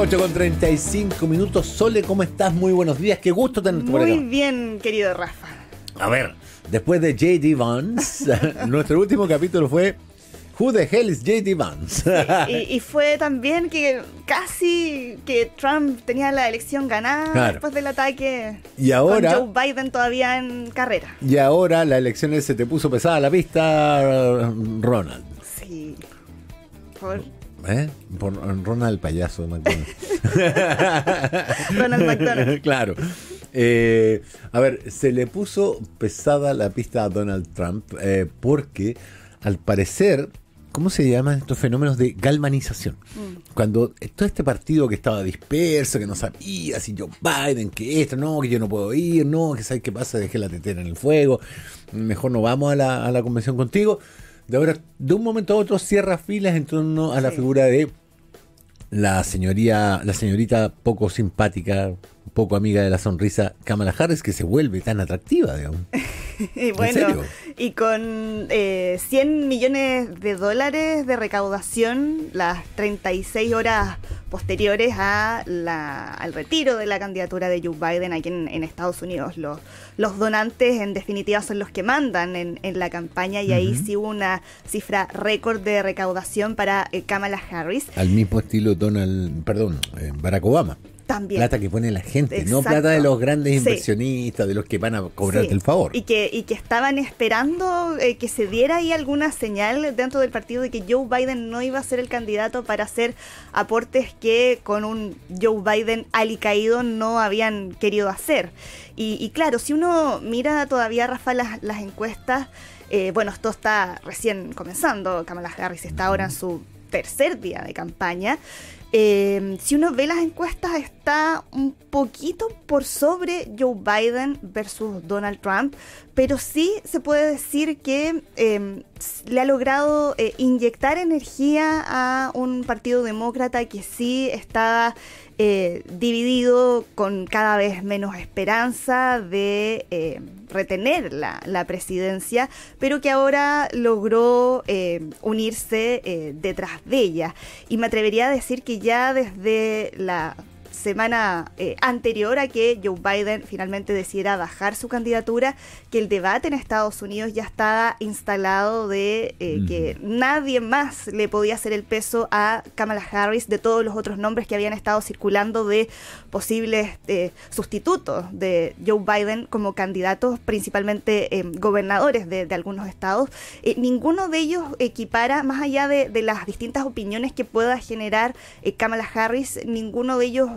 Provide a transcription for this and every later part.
8 con 35 minutos. Sole, ¿cómo estás? Muy buenos días. Qué gusto tenerte por acá. Muy bien, querido Rafa. A ver, después de J.D. Vance, nuestro último capítulo fue Who the hell is J.D. Vance? y, fue también que casi que Trump tenía la elección ganada después del ataque y ahora, Joe Biden todavía en carrera. Y ahora la elección se te puso pesada la vista, Ronald. Sí. Por... ¿Eh? Por Ronald Payaso claro. Eh, a ver, se le puso pesada la pista a Donald Trump eh, porque al parecer, ¿cómo se llaman estos fenómenos de galvanización? Mm. Cuando todo este partido que estaba disperso, que no sabía si Joe Biden, que esto, no, que yo no puedo ir, no, que sabes qué pasa, dejé la tetera en el fuego, mejor no vamos a la, a la convención contigo de de un momento a otro, cierra filas en torno a la figura de la señoría, la señorita poco simpática, poco amiga de la sonrisa, Kamala Harris, que se vuelve tan atractiva, digamos. y bueno, y con eh, 100 millones de dólares de recaudación las 36 horas posteriores a al retiro de la candidatura de Joe Biden aquí en, Estados Unidos. Los, los, donantes en definitiva son los que mandan en, la campaña y ahí sí hubo una cifra récord de recaudación para eh, Kamala Harris. Al mismo estilo Donald, perdón, eh, Barack Obama. Plata que pone la gente, no plata de los grandes inversionistas, de los que van a cobrarte el favor. Y que, y que estaban esperando eh, que se diera ahí alguna señal dentro del partido de que Joe Biden no iba a ser el candidato para hacer aportes que con un Joe Biden alicaído no habían querido hacer. Y, claro, si uno mira todavía, Rafa, las, encuestas, eh, bueno, esto está recién comenzando, Kamala Harris está ahora en su tercer día de campaña, eh, si uno ve las encuestas, está un poquito por sobre Joe Biden versus Donald Trump, pero sí se puede decir que em, le ha logrado eh, inyectar energía a un partido demócrata que sí está eh, dividido con cada vez menos esperanza de eh, retener la, presidencia, pero que ahora logró eh, unirse detrás de ella. Y me atrevería a decir que ya desde la semana eh, anterior a que Joe Biden finalmente decidiera bajar su candidatura, que el debate en Estados Unidos ya estaba instalado de eh, que nadie más le podía hacer el peso a Kamala Harris de todos los otros nombres que habían estado circulando de posibles eh, sustitutos de Joe Biden como candidatos, principalmente gobernadores de, algunos estados. ninguno de ellos equipara, más allá de, las distintas opiniones que pueda generar Kamala Harris, ninguno de ellos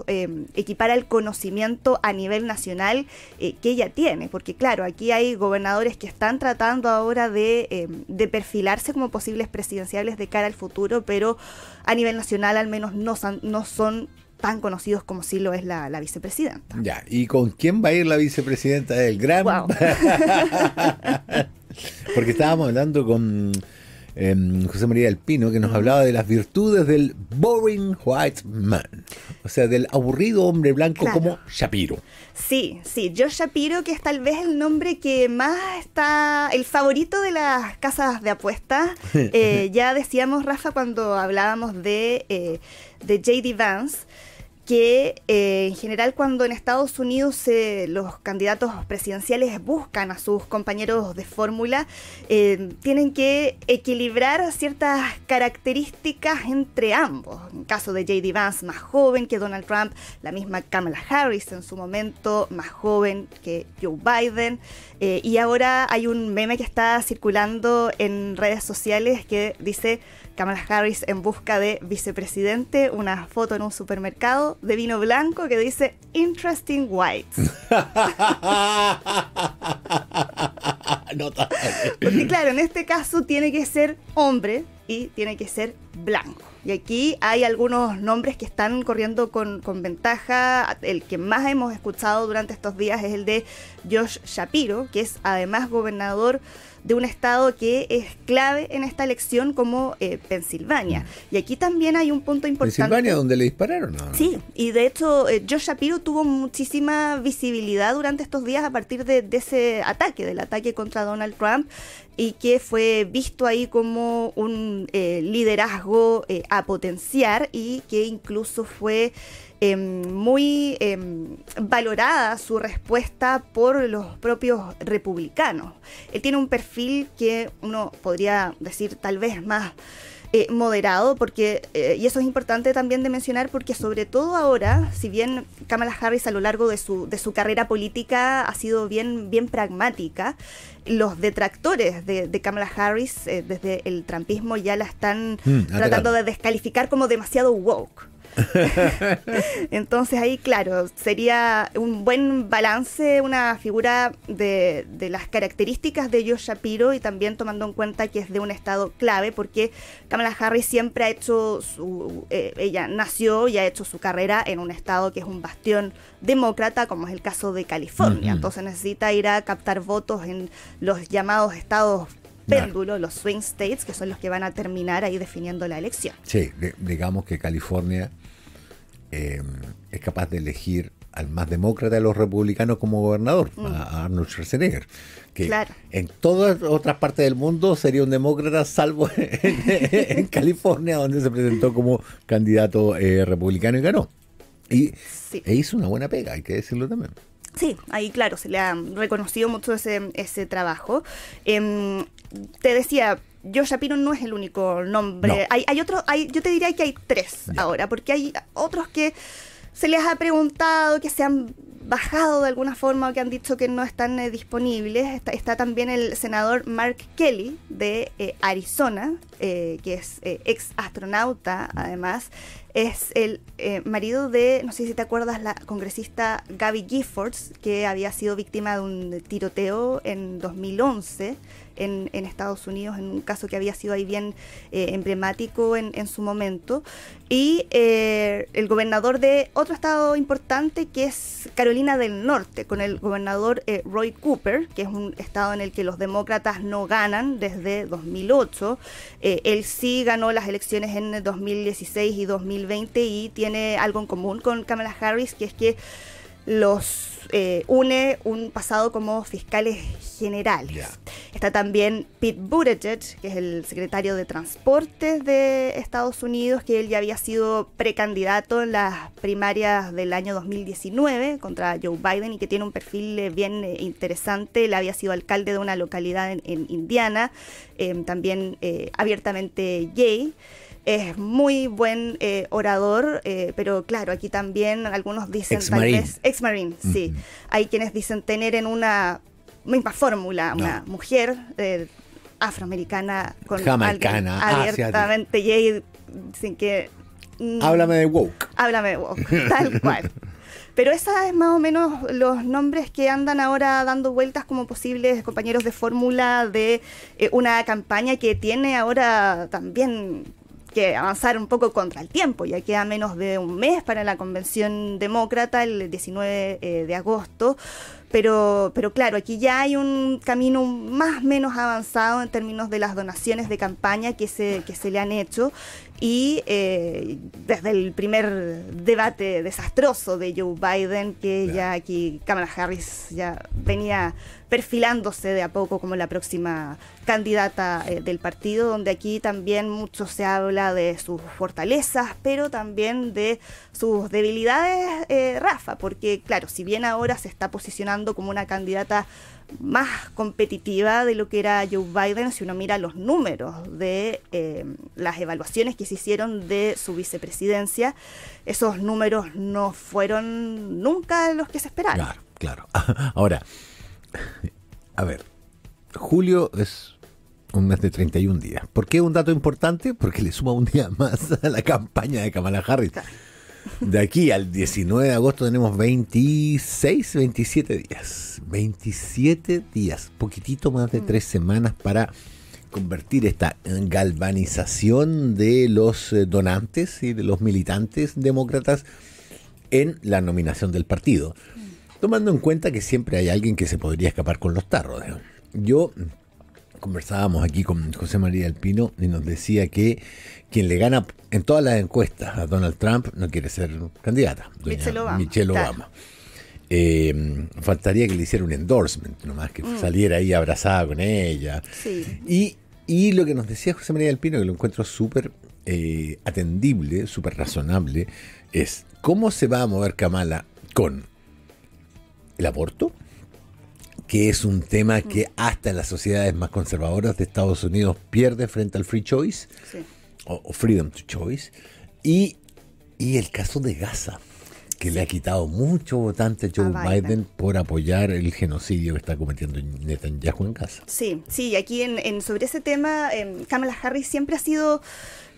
equipar el conocimiento a nivel nacional eh, que ella tiene, porque claro, aquí hay gobernadores que están tratando ahora de, eh, perfilarse como posibles presidenciales de cara al futuro, pero a nivel nacional al menos no, son, tan conocidos como sí lo es la, vicepresidenta. Ya, ¿y con quién va a ir la vicepresidenta del Gran? porque estábamos hablando con Em, José María del Pino, que nos hablaba de las virtudes del boring white man, o sea, del aburrido hombre blanco como Shapiro. Sí, sí, Josh Shapiro, que es tal vez el nombre que más está, el favorito de las casas de apuestas. Eh, ya decíamos, Rafa, cuando hablábamos de, eh, de JD Vance que eh, en general cuando en Estados Unidos eh, los candidatos presidenciales buscan a sus compañeros de fórmula, eh, tienen que equilibrar ciertas características entre ambos. En caso de JD Vance, más joven que Donald Trump, la misma Kamala Harris en su momento, más joven que Joe Biden. y ahora hay un meme que está circulando en redes sociales que dice Kamala Harris en busca de vicepresidente, una foto en un supermercado de vino blanco que dice Interesting Whites. Porque claro, en este caso tiene que ser hombre y tiene que ser blanco. Y aquí hay algunos nombres que están corriendo con, ventaja. El que más hemos escuchado durante estos días es el de Josh Shapiro, que es además gobernador de un estado que es clave en esta elección como eh, Pensilvania. Mm. Y aquí también hay un punto importante. Pensilvania donde le dispararon. Sí, y de hecho eh, Josh Shapiro tuvo muchísima visibilidad durante estos días a partir de ese ataque, del ataque contra Donald Trump y que fue visto ahí como un eh, liderazgo eh, a potenciar y que incluso fue em, muy em, valorada su respuesta por los propios republicanos. Él tiene un perfil que uno podría decir tal vez más eh, moderado, porque, eh, y eso es importante también de mencionar, porque sobre todo ahora, si bien Kamala Harris a lo largo de su, de su carrera política ha sido bien, bien pragmática, los detractores de, Kamala Harris eh, desde el trampismo ya la están mm, tratando de descalificar como demasiado woke. Entonces ahí, claro, sería un buen balance, una figura de, de las características de Josh Shapiro y también tomando en cuenta que es de un estado clave porque Kamala Harris siempre ha hecho su... Eh, ella nació y ha hecho su carrera en un estado que es un bastión demócrata, como es el caso de California. Entonces necesita ir a captar votos en los llamados estados péndulo, los swing states, que son los que van a terminar ahí definiendo la elección. Sí, digamos que California em, es capaz de elegir al más demócrata de los republicanos como gobernador, mm. a Arnold Schwarzenegger, que en todas otras partes del mundo sería un demócrata, salvo en, California, donde se presentó como candidato eh, republicano y ganó. Y e hizo una buena pega, hay que decirlo también. Sí, ahí claro, se le ha reconocido mucho ese, ese trabajo. Em, te decía, Joe Shapiro no es el único nombre. Hay, hay otro, yo te diría que hay tres ahora, porque hay otros que se les ha preguntado, que se han bajado de alguna forma o que han dicho que no están eh, disponibles. Está, también el senador Mark Kelly de eh, Arizona, eh, que es ex astronauta además, es el eh, marido de, no sé si te acuerdas, la congresista Gaby Giffords, que había sido víctima de un tiroteo en 2011 en, en Estados Unidos, en un caso que había sido ahí bien eh, emblemático en, su momento. Y eh, el gobernador de otro estado importante, que es Carolina del Norte, con el gobernador Roy Cooper, que es un estado en el que los demócratas no ganan desde 2008. él sí ganó las elecciones en 2016 y 2018 y tiene algo en común con Kamala Harris, que es que los eh, une un pasado como fiscales generales. Está también Pete Buttigieg, que es el secretario de Transportes de Estados Unidos, que él ya había sido precandidato en las primarias del año 2019 contra Joe Biden y que tiene un perfil eh, bien eh, interesante. Él había sido alcalde de una localidad en, en Indiana, em, también abiertamente gay es muy buen eh, orador, eh, pero claro, aquí también algunos dicen ex tal ex marine, sí. Hay quienes dicen tener en una misma fórmula una mujer eh, afroamericana con jamaicana ah, abiertamente y gay sin que mm, háblame de woke háblame de woke tal cual pero esa es más o menos los nombres que andan ahora dando vueltas como posibles compañeros de fórmula de una campaña que tiene ahora también que avanzar un poco contra el tiempo. Ya queda menos de un mes para la convención demócrata, el 19 eh, de agosto. Pero, pero claro, aquí ya hay un camino más menos avanzado en términos de las donaciones de campaña que se, que se le han hecho. Y eh, desde el primer debate desastroso de Joe Biden, que ya aquí Kamala Harris ya venía perfilándose de a poco como la próxima candidata eh, del partido, donde aquí también mucho se habla de sus fortalezas, pero también de sus debilidades, eh, Rafa, porque claro, si bien ahora se está posicionando como una candidata más competitiva de lo que era Joe Biden, si uno mira los números de eh, las evaluaciones que se hicieron de su vicepresidencia, esos números no fueron nunca los que se esperaban. Claro, claro. Ahora, a ver, julio es un mes de 31 días. ¿Por qué un dato importante? Porque le suma un día más a la campaña de Kamala Harris. De aquí al 19 de agosto tenemos 26, 27 días. 27 días, poquitito más de mm. tres semanas para convertir esta galvanización de los eh, donantes y de los militantes demócratas en la nominación del partido tomando en cuenta que siempre hay alguien que se podría escapar con los tarros. Yo conversábamos aquí con José María Alpino y nos decía que quien le gana en todas las encuestas a Donald Trump no quiere ser candidata. Michelle Obama. Michelle Obama. Eh, faltaría que le hiciera un endorsement, nomás que mm. saliera ahí abrazada con ella. Y, lo que nos decía José María Alpino, que lo encuentro súper eh, atendible, súper razonable, es cómo se va a mover Kamala con el aborto, que es un tema que hasta las sociedades más conservadoras de Estados Unidos pierde frente al free choice o, freedom to choice, y, el caso de Gaza, que le ha quitado mucho votante a Joe ah, Biden. por apoyar el genocidio que está cometiendo Netanyahu en Gaza. Sí, sí, aquí en, sobre ese tema, em, Kamala Harris siempre ha sido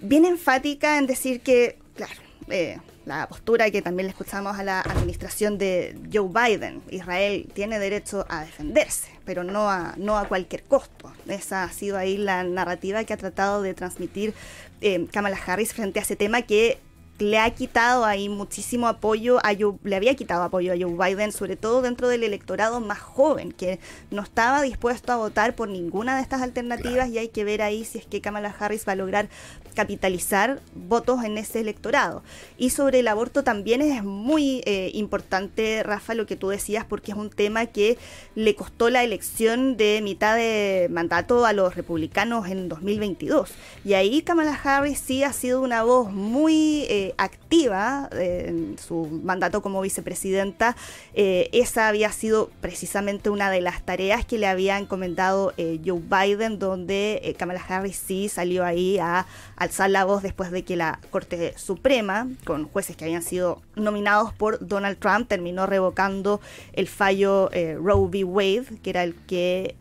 bien enfática en decir que, claro, eh, la postura que también le escuchamos a la administración de Joe Biden. Israel tiene derecho a defenderse, pero no a, no a cualquier costo. Esa ha sido ahí la narrativa que ha tratado de transmitir eh, Kamala Harris frente a ese tema que le ha quitado ahí muchísimo apoyo a Joe, le había quitado apoyo a Joe Biden, sobre todo dentro del electorado más joven, que no estaba dispuesto a votar por ninguna de estas alternativas y hay que ver ahí si es que Kamala Harris va a lograr capitalizar votos en ese electorado. Y sobre el aborto también es muy eh, importante, Rafa, lo que tú decías, porque es un tema que le costó la elección de mitad de mandato a los republicanos en 2022. Y ahí Kamala Harris sí ha sido una voz muy... Eh, activa eh, en su mandato como vicepresidenta, eh, esa había sido precisamente una de las tareas que le había encomendado eh, Joe Biden, donde Kamala Harris sí salió ahí a alzar la voz después de que la Corte Suprema, con jueces que habían sido nominados por Donald Trump, terminó revocando el fallo Roe v. Wade, que era el que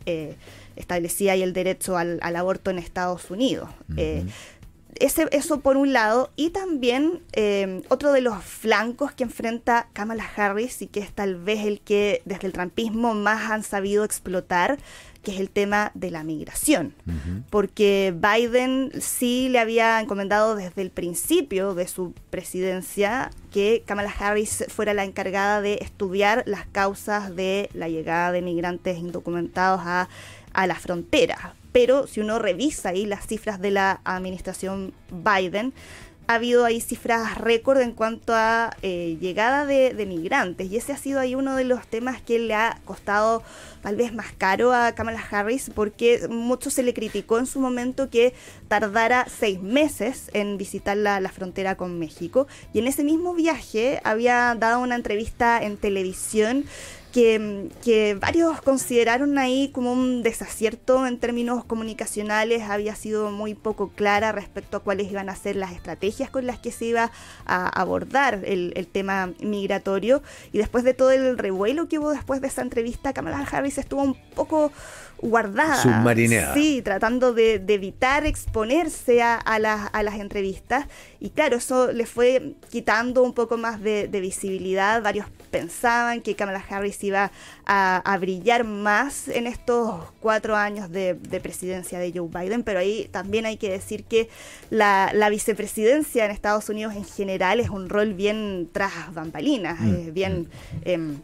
establecía el derecho al, aborto en Estados Unidos. Ese, eso por un lado. Y también eh, otro de los flancos que enfrenta Kamala Harris y que es tal vez el que desde el trampismo más han sabido explotar, que es el tema de la migración. Porque Biden sí le había encomendado desde el principio de su presidencia que Kamala Harris fuera la encargada de estudiar las causas de la llegada de migrantes indocumentados a, a frontera. frontera pero si uno revisa ahí las cifras de la administración Biden, ha habido ahí cifras récord en cuanto a eh, llegada de, migrantes y ese ha sido ahí uno de los temas que le ha costado tal vez más caro a Kamala Harris porque mucho se le criticó en su momento que tardara seis meses en visitar la, la frontera con México y en ese mismo viaje había dado una entrevista en televisión que, varios consideraron ahí como un desacierto en términos comunicacionales, había sido muy poco clara respecto a cuáles iban a ser las estrategias con las que se iba a abordar el, tema migratorio. Y después de todo el revuelo que hubo después de esa entrevista, Kamala Harris estuvo un poco guardada. Sí, tratando de, evitar exponerse a, las, entrevistas. Y claro, eso le fue quitando un poco más de, de visibilidad. Varios pensaban que Kamala Harris iba a, brillar más en estos cuatro años de, presidencia de Joe Biden, pero ahí también hay que decir que la, vicepresidencia en Estados Unidos en general es un rol bien tras bambalinas, mm. bien... Mm. Em,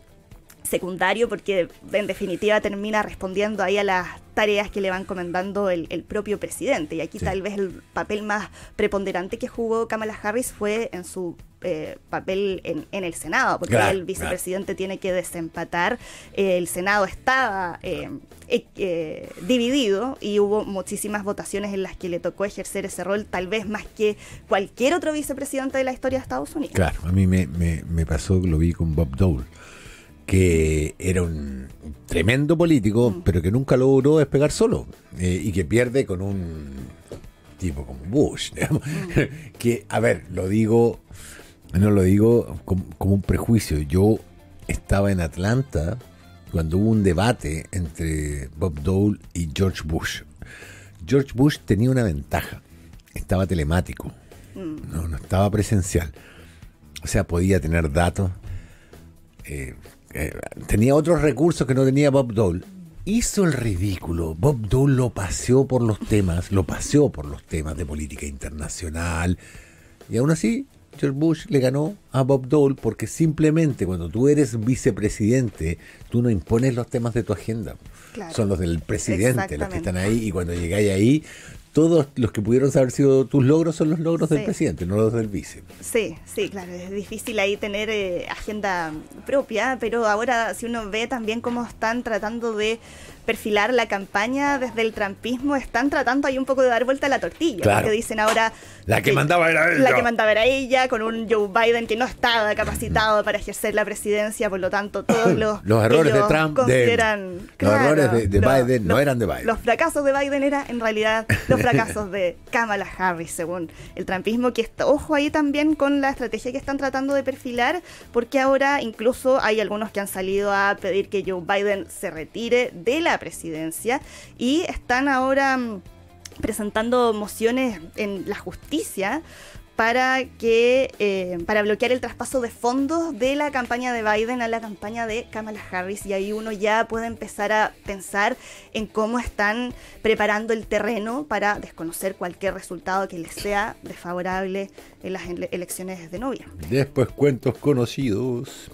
secundario porque en definitiva termina respondiendo ahí a las tareas que le van encomendando el, propio presidente. Y aquí tal vez el papel más preponderante que jugó Kamala Harris fue en su eh, papel en, el Senado, porque el vicepresidente tiene que desempatar. el Senado estaba eh, eh, dividido y hubo muchísimas votaciones en las que le tocó ejercer ese rol, tal vez más que cualquier otro vicepresidente de la historia de Estados Unidos. Claro, a mí me, me, me pasó, lo vi con Bob Dole que era un tremendo político, mm. pero que nunca logró despegar solo eh, y que pierde con un tipo como Bush, mm. que, a ver, lo digo, no lo digo como, un prejuicio, yo estaba en Atlanta cuando hubo un debate entre Bob Dole y George Bush. George Bush tenía una ventaja, estaba telemático, mm. no, estaba presencial, o sea, podía tener datos. Eh, eh, tenía otros recursos que no tenía Bob Dole. Hizo el ridículo. Bob Dole lo paseó por los temas, lo paseó por los temas de política internacional. Y aún así, George Bush le ganó a Bob Dole porque simplemente cuando tú eres vicepresidente, tú no impones los temas de tu agenda. Son los del presidente los que están ahí y cuando llegáis ahí todos los que pudieron haber sido tus logros son los logros del presidente, no los del vice. Sí, sí, claro, es difícil ahí tener eh, agenda propia, pero ahora si uno ve también cómo están tratando de perfilar la campaña desde el trampismo, están tratando ahí un poco de dar vuelta a la tortilla, claro. porque dicen ahora... La que, mandaba era ella. La que mandaba era ella, con un Joe Biden que no estaba capacitado para ejercer la presidencia, por lo tanto todos los... los errores de Trump, los errores de, Biden no eran de Biden. Los fracasos de Biden eran en realidad los casos de Kamala Harris, según el trampismo, que está, ojo ahí también con la estrategia que están tratando de perfilar, porque ahora incluso hay algunos que han salido a pedir que Joe Biden se retire de la presidencia y están ahora mm, presentando mociones en la justicia para, que, eh, para bloquear el traspaso de fondos de la campaña de Biden a la campaña de Kamala Harris. Y ahí uno ya puede empezar a pensar en cómo están preparando el terreno para desconocer cualquier resultado que les sea desfavorable en las elecciones de novia. Después cuentos conocidos.